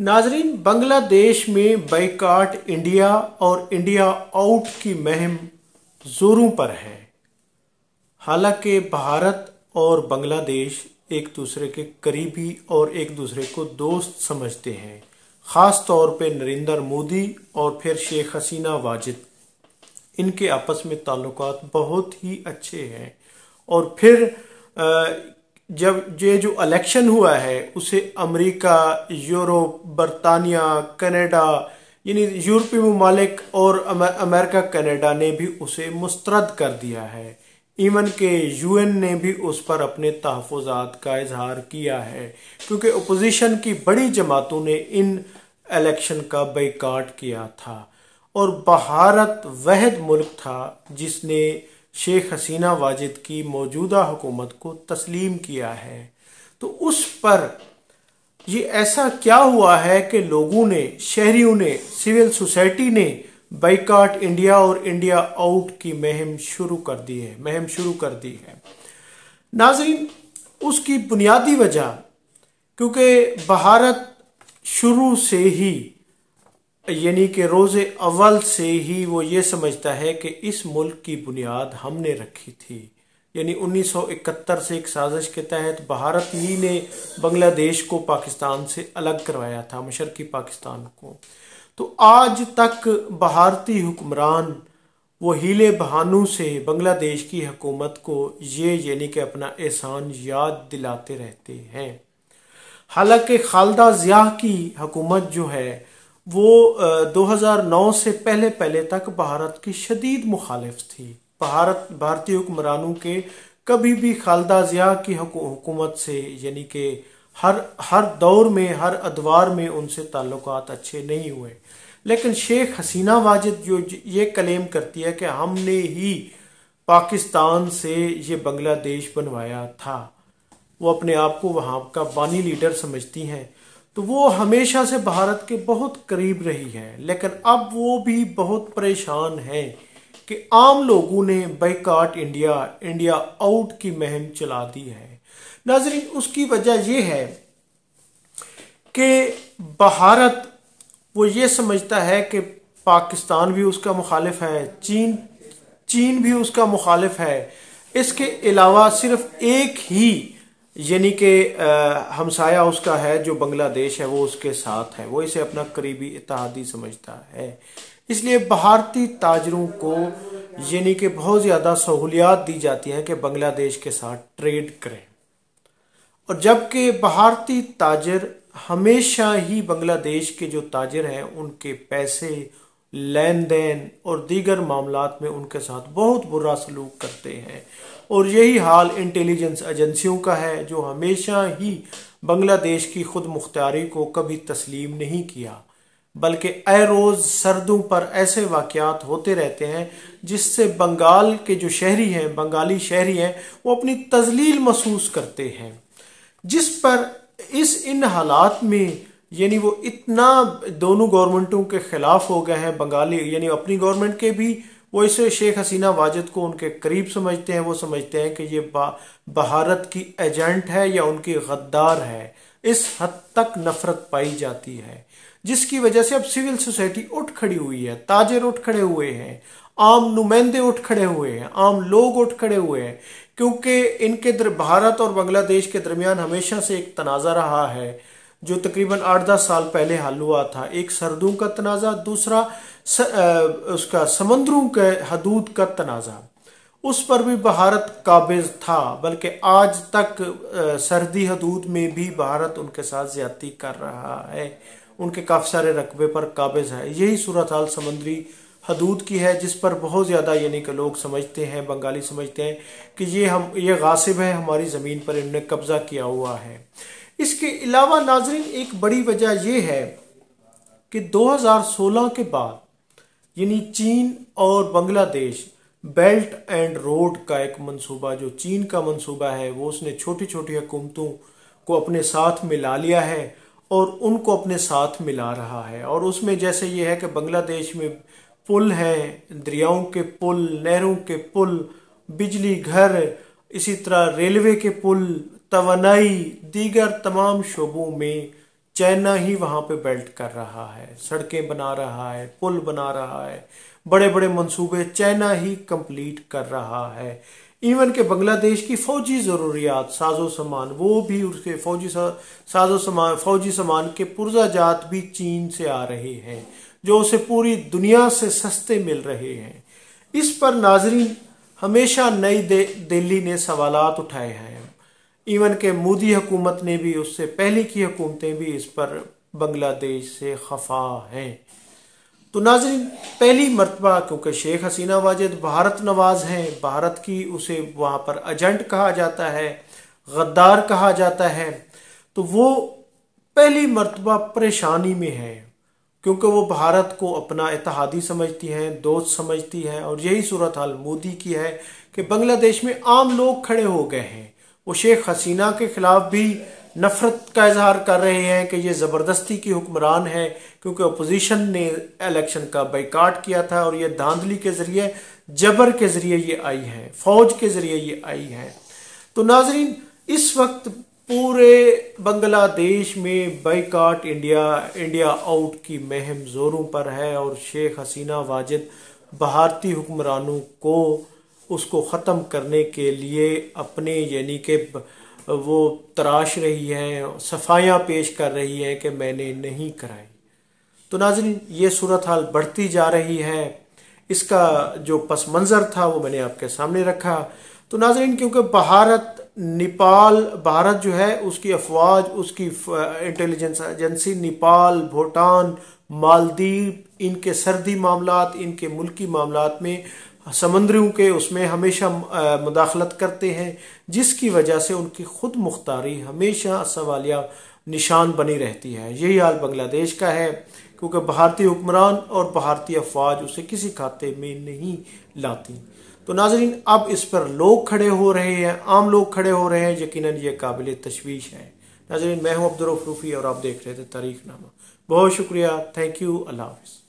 नाजरीन बांग्लादेश में boycott India और इंडिया आउट की महम जोरों पर है हालांकि भारत और बांग्लादेश एक दूसरे के करीबी और एक दूसरे को दोस्त समझते हैं ख़ास तौर पे नरेंद्र मोदी और फिर शेख हसीना वाजिद इनके आपस में ताल्लुकात बहुत ही अच्छे हैं और फिर आ, जब ये जो इलेक्शन हुआ है उसे अमेरिका यूरोप बरतानिया कनाडा यानी यूरोपीय ममालिक और अमेरिका कनाडा ने भी उसे मुस्तरद कर दिया है इवन के यूएन ने भी उस पर अपने तहफात का इजहार किया है क्योंकि अपोजिशन की बड़ी जमातों ने इन इलेक्शन का बैकाट किया था और भारत वहद मुल्क था जिसने शेख हसीना वाजिद की मौजूदा हुकूमत को तस्लीम किया है तो उस पर ये ऐसा क्या हुआ है कि लोगों ने शहरीों ने सिविल सोसाइटी ने बाइकाट इंडिया और इंडिया आउट की महम शुरू कर दी है महम शुरू कर दी है नाजरीन उसकी बुनियादी वजह क्योंकि भारत शुरू से ही यानी कि रोज़ अव्वल से ही वो ये समझता है कि इस मुल्क की बुनियाद हमने रखी थी यानी 1971 से एक साजिश के तहत भारत ही ने बांग्लादेश को पाकिस्तान से अलग करवाया था मशरकी पाकिस्तान को तो आज तक भारतीय हुक्मरान वो हीले बहानों से बांग्लादेश की हकूमत को ये यानी कि अपना एहसान याद दिलाते रहते हैं हालांकि खालदा ज़िया की हकूमत जो है वो 2009 से पहले पहले तक भारत की शदीद मुखालिफ थी भारत भारतीय हुक्मरानों के कभी भी खालदा ज़िया की हुकूमत से यानी कि हर हर दौर में हर अदवार में उनसे ताल्लुक अच्छे नहीं हुए लेकिन शेख हसीना वाजिद जो ये क्लेम करती है कि हमने ही पाकिस्तान से ये बांग्लादेश बनवाया था वो अपने आप को वहाँ का बानी लीडर समझती हैं तो वो हमेशा से भारत के बहुत करीब रही है लेकिन अब वो भी बहुत परेशान है कि आम लोगों ने बाइकाट इंडिया इंडिया आउट की मुहिम चला दी है नाजरीन उसकी वजह यह है कि भारत वो ये समझता है कि पाकिस्तान भी उसका मुखालिफ है चीन चीन भी उसका मुखालिफ है इसके अलावा सिर्फ एक ही यानी कि हमसाया उसका है जो बांग्लादेश है वो उसके साथ है वो इसे अपना करीबी इतिहादी समझता है इसलिए भारतीय ताजरों को यानी कि बहुत ज़्यादा सहूलियात दी जाती हैं कि बांग्लादेश के साथ ट्रेड करें और जबकि भारतीय ताजर हमेशा ही बांग्लादेश के जो ताजर हैं उनके पैसे लेन देन और दीगर मामला में उनके साथ बहुत बुरा सलूक करते हैं और यही हाल इंटेलिजेंस एजेंसियों का है जो हमेशा ही बांग्लादेश की खुद मुख्तारी को कभी तस्लीम नहीं किया बल्कि रोज़ सरदों पर ऐसे वाक़ात होते रहते हैं जिससे बंगाल के जो शहरी हैं बंगाली शहरी हैं वो अपनी तजलील महसूस करते हैं जिस पर इस इन हालात में यानी वो इतना दोनों गवर्नमेंटों के ख़िलाफ़ हो गए हैं बंगाली यानी अपनी गवर्नमेंट के भी वो इसे शेख हसीना वाजिद को उनके करीब समझते हैं वो समझते हैं कि ये भारत की एजेंट है या उनकी गद्दार है इस हद तक नफरत पाई जाती है जिसकी वजह से अब सिविल सोसाइटी उठ खड़ी हुई है ताजर उठ खड़े हुए हैं आम नुमाइंदे उठ खड़े हुए हैं आम लोग उठ खड़े हुए हैं क्योंकि इनके भारत और बांग्लादेश के दरमियान हमेशा से एक तनाज़ा रहा है जो तकरीबन आठ दस साल पहले हल हुआ था एक सरदों का तनाज़ा दूसरा स, आ, उसका समंदरों के हदूद का तनाज़ा उस पर भी भारत काबिज था बल्कि आज तक आ, सर्दी हदूद में भी भारत उनके साथ ज्यादा कर रहा है उनके काफ़ी सारे रकबे पर काबिज है यही सूरत हाल समंदरी हदूद की है जिस पर बहुत ज़्यादा यानी कि लोग समझते हैं बंगाली समझते हैं कि ये हम ये गासिब है हमारी ज़मीन पर इनने कब्ज़ा किया हुआ है इसके अलावा नाजरीन एक बड़ी वजह यह है कि 2016 के बाद यानी चीन और बांग्लादेश बेल्ट एंड रोड का एक मंसूबा जो चीन का मंसूबा है वो उसने छोटी छोटी हुकूमतों को अपने साथ मिला लिया है और उनको अपने साथ मिला रहा है और उसमें जैसे ये है कि बांग्लादेश में पुल हैं दरियाओं के पुल नहरों के पुल बिजली घर इसी तरह रेलवे के पुल तवनाई दीगर तमाम शोबों में चाइना ही वहाँ पे बेल्ट कर रहा है सड़कें बना रहा है पुल बना रहा है बड़े बड़े मंसूबे चाइना ही कंप्लीट कर रहा है इवन के बांग्लादेश की फौजी ज़रूरियात साजो सामान वो भी उसके फौजी साजो सामान फौजी सामान के पुर्जा जात भी चीन से आ रहे हैं जो उसे पूरी दुनिया से सस्ते मिल रहे हैं इस पर नाजरीन हमेशा नई दिल्ली ने सवाल उठाए हैं इवन के मोदी हुकूमत ने भी उससे पहले की हुकूमतें भी इस पर बांग्लादेश से खफा हैं तो नाजरीन पहली मरतबा क्योंकि शेख हसीना वाजिद भारत नवाज हैं भारत की उसे वहाँ पर एजेंट कहा जाता है गद्दार कहा जाता है तो वो पहली मरतबा परेशानी में है क्योंकि वो भारत को अपना इतिहादी समझती हैं दोस्त समझती हैं और यही सूरत हाल मोदी की है कि बांग्लादेश में आम लोग खड़े हो गए हैं वो शेख हसीना के ख़िलाफ़ भी नफ़रत का इजहार कर रहे हैं कि ये ज़बरदस्ती की हुक्मरान है क्योंकि अपोजिशन ने इलेक्शन का बाइकाट किया था और ये धांधली के ज़रिए जबर के ज़रिए ये आई है फ़ौज के ज़रिए ये आई है तो नाजरीन इस वक्त पूरे बांग्लादेश में बाइकाट इंडिया इंडिया आउट की महम जोरों पर है और शेख हसीना वाजिद भारतीय हुक्मरानों को उसको ख़त्म करने के लिए अपने यानी कि वो तराश रही है सफाया पेश कर रही है कि मैंने नहीं कराई तो नाजिन ये सूरत हाल बढ़ती जा रही है इसका जो पस मंज़र था वो मैंने आपके सामने रखा तो नाजरीन क्योंकि भारत नेपाल भारत जो है उसकी अफवाज उसकी इंटेलिजेंस एजेंसी नेपाल भूटान मालदीव इनके सर्दी मामला इनके मुल्की मामला में समंदरी के उसमें हमेशा मुदाखलत करते हैं जिसकी वजह से उनकी खुद मुख्तारी हमेशा सवालिया निशान बनी रहती है यही हाल बांग्लादेश का है क्योंकि भारतीय हुक्मरान और भारतीय अफवाज उसे किसी खाते में नहीं लाती तो नाजरीन अब इस पर लोग खड़े हो रहे हैं आम लोग खड़े हो रहे हैं यकीन ये काबिल तशवीश है नाजरीन मैं हूँ अब्दुलरूफ़ी और आप देख रहे थे तारीख नामा बहुत शुक्रिया थैंक यू अल्लाह हाफिज़